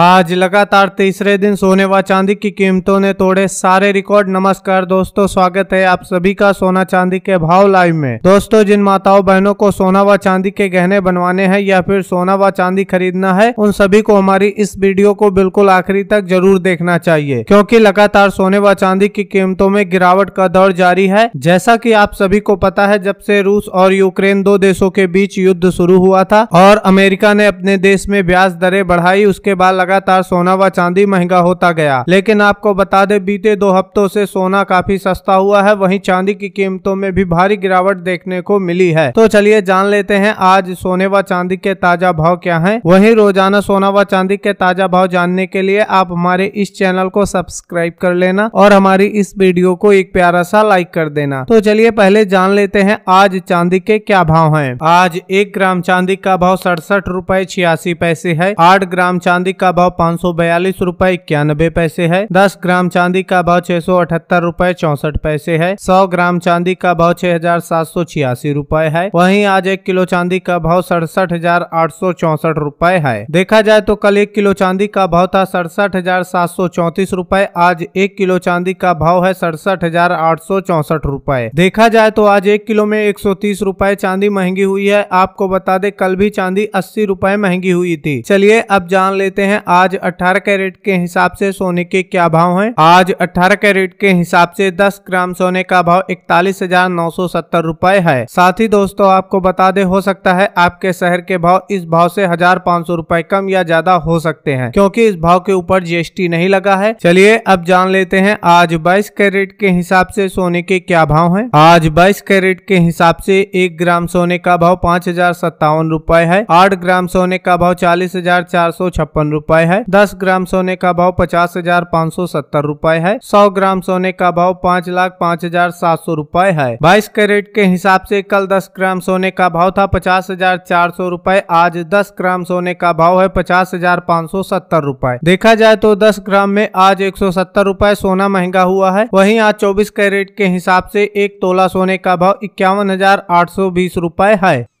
आज लगातार तीसरे दिन सोने व चांदी की कीमतों ने तोड़े सारे रिकॉर्ड नमस्कार दोस्तों स्वागत है आप सभी का सोना चांदी के भाव लाइव में दोस्तों जिन माताओं बहनों को सोना व चांदी के गहने बनवाने हैं या फिर सोना व चांदी खरीदना है उन सभी को हमारी इस वीडियो को बिल्कुल आखिरी तक जरूर देखना चाहिए क्योंकि लगातार सोने व चांदी की कीमतों में गिरावट का दौर जारी है जैसा की आप सभी को पता है जब से रूस और यूक्रेन दो देशों के बीच युद्ध शुरू हुआ था और अमेरिका ने अपने देश में ब्याज दरें बढ़ाई उसके बाद लगातार सोना व चांदी महंगा होता गया लेकिन आपको बता दे बीते दो हफ्तों से सोना काफी सस्ता हुआ है वहीं चांदी की कीमतों में भी भारी गिरावट देखने को मिली है तो चलिए जान लेते हैं आज सोने व चांदी के ताजा भाव क्या है वही रोजाना सोना व चांदी के ताजा भाव जानने के लिए आप हमारे इस चैनल को सब्सक्राइब कर लेना और हमारी इस वीडियो को एक प्यारा सा लाइक कर देना तो चलिए पहले जान लेते हैं आज चांदी के क्या भाव है आज एक ग्राम चांदी का भाव सड़सठ रूपए छियासी पैसे है आठ ग्राम चांदी का का भाव पाँच सौ बयालीस रूपए इक्यानबे पैसे है दस ग्राम चांदी का भाव छह सौ अठहत्तर रूपए चौसठ पैसे है सौ ग्राम चांदी का भाव छह हजार सात सौ छियासी रूपए है वहीं आज एक किलो चांदी का भाव सड़सठ हजार आठ सौ चौसठ रूपए है देखा जाए तो कल एक किलो चांदी का भाव था सड़सठ हजार सात सौ चौतीस रूपए आज एक किलो चांदी का भाव है सड़सठ हजार आठ सौ चौसठ रूपए देखा जाए तो आज एक किलो में एक सौ तीस रूपए चांदी महंगी हुई है आपको बता दे कल भी चांदी अस्सी रूपए महंगी हुई थी चलिए अब जान लेते हैं आज 18 कैरेट के हिसाब से सोने के क्या भाव हैं आज 18 कैरेट के हिसाब से 10 ग्राम सोने का भाव इकतालीस हजार नौ सौ सत्तर रूपए है साथ ही दोस्तों आपको बता दे हो सकता है आपके शहर के भाव इस भाव से हजार पाँच सौ रूपए कम या ज्यादा हो सकते हैं क्योंकि इस भाव के ऊपर जीएसटी नहीं लगा है चलिए अब जान लेते हैं आज बाईस कैरेट के हिसाब से सोने के क्या भाव है आज बाईस कैरेट के हिसाब से एक ग्राम सोने का भाव पाँच हजार सत्तावन रूपए है आठ ग्राम सोने का भाव चालीस हजार चार सौ छप्पन रूपए रूपए है दस ग्राम सोने का भाव पचास हजार पाँच सौ सत्तर रूपए है सौ ग्राम सोने का भाव पाँच लाख पाँच हजार सात सौ रूपए है बाईस कैरेट के हिसाब से कल दस ग्राम सोने का भाव था पचास हजार चार सौ रूपए आज दस ग्राम सोने का भाव है पचास हजार पाँच सौ सत्तर रूपए देखा जाए तो दस ग्राम में आज एक सौ सत्तर रूपए सोना महंगा हुआ है वही आज चौबीस कैरेट के हिसाब से एक तोला सोने का भाव इक्यावन हजार आठ सौ बीस रूपए है